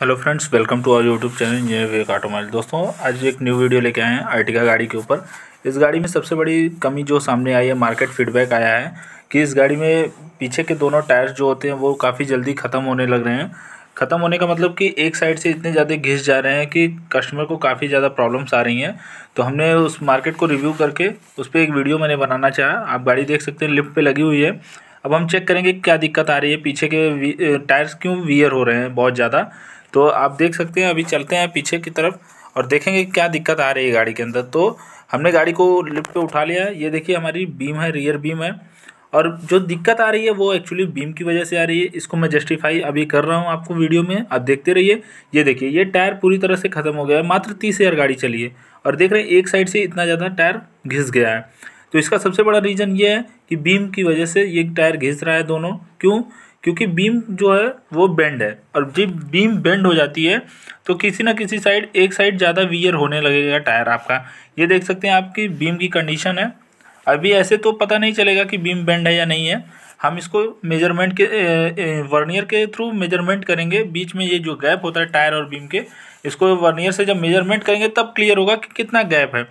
hello friends welcome to our YouTube channel engineer Vivek automobile दोस्तों आज एक न्यू वीडियो लेके आए हैं आर्टिका गाड़ी के ऊपर इस गाड़ी में सबसे बड़ी कमी जो सामने आई है मार्केट फीडबैक आया है कि इस गाड़ी में पीछे के दोनों टायर्स जो होते हैं वो काफ़ी जल्दी ख़त्म होने लग रहे हैं ख़त्म होने का मतलब कि एक साइड से इतने ज़्यादा घिस जा रहे हैं कि कस्टमर को काफ़ी ज़्यादा प्रॉब्लम्स आ रही हैं तो हमने उस मार्केट को रिव्यू करके उस पर एक वीडियो मैंने बनाना चाहा आप गाड़ी देख सकते हैं लिफ्ट पर लगी हुई है अब हम चेक करेंगे क्या दिक्कत आ रही है पीछे के टायर्स क्यों वियर हो रहे हैं बहुत ज़्यादा तो आप देख सकते हैं अभी चलते हैं पीछे की तरफ और देखेंगे क्या दिक्कत आ रही है गाड़ी के अंदर तो हमने गाड़ी को लिफ्ट पे उठा लिया है ये देखिए हमारी बीम है रियर बीम है और जो दिक्कत आ रही है वो एक्चुअली बीम की वजह से आ रही है इसको मैं जस्टिफाई अभी कर रहा हूँ आपको वीडियो में आप देखते रहिए ये देखिए ये टायर पूरी तरह से ख़त्म हो गया है मात्र तीस हज़ार गाड़ी चली है और देख रहे हैं एक साइड से इतना ज़्यादा टायर घिस गया है तो इसका सबसे बड़ा रीज़न ये है कि बीम की वजह से ये टायर घिस रहा है दोनों क्यों क्योंकि बीम जो है वो बेंड है और जब बीम बेंड हो जाती है तो किसी ना किसी साइड एक साइड ज़्यादा वियर होने लगेगा टायर आपका ये देख सकते हैं आपकी बीम की कंडीशन है अभी ऐसे तो पता नहीं चलेगा कि बीम बेंड है या नहीं है हम इसको मेजरमेंट के वर्नियर के थ्रू मेजरमेंट करेंगे बीच में ये जो गैप होता है टायर और बीम के इसको वर्नियर से जब मेजरमेंट करेंगे तब क्लियर होगा कि कितना गैप है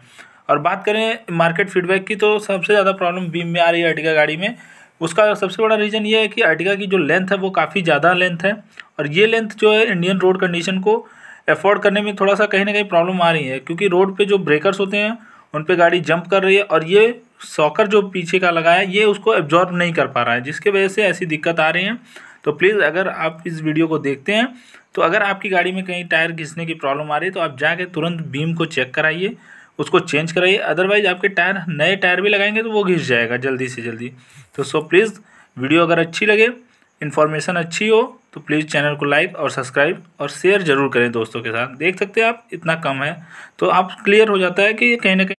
और बात करें मार्केट फीडबैक की तो सबसे ज़्यादा प्रॉब्लम बीम में आ रही है अटिका गाड़ी में उसका सबसे बड़ा रीज़न ये है कि अर्टिका की जो लेंथ है वो काफ़ी ज़्यादा लेंथ है और ये लेंथ जो है इंडियन रोड कंडीशन को एफोर्ड करने में थोड़ा सा कहीं ना कहीं प्रॉब्लम आ रही है क्योंकि रोड पे जो ब्रेकर्स होते हैं उन पे गाड़ी जंप कर रही है और ये सॉकर जो पीछे का लगा है ये उसको एब्जॉर्ब नहीं कर पा रहा है जिसके वजह से ऐसी दिक्कत आ रही है तो प्लीज़ अगर आप इस वीडियो को देखते हैं तो अगर आपकी गाड़ी में कहीं टायर घिसने की प्रॉब्लम आ रही है तो आप जाके तुरंत बीम को चेक कराइए उसको चेंज कराइए अदरवाइज़ आपके टायर नए टायर भी लगाएंगे तो वो घिस जाएगा जल्दी से जल्दी तो सो प्लीज़ वीडियो अगर अच्छी लगे इन्फॉर्मेशन अच्छी हो तो प्लीज़ चैनल को लाइक और सब्सक्राइब और शेयर ज़रूर करें दोस्तों के साथ देख सकते हैं आप इतना कम है तो आप क्लियर हो जाता है कि कहीं ना कहीं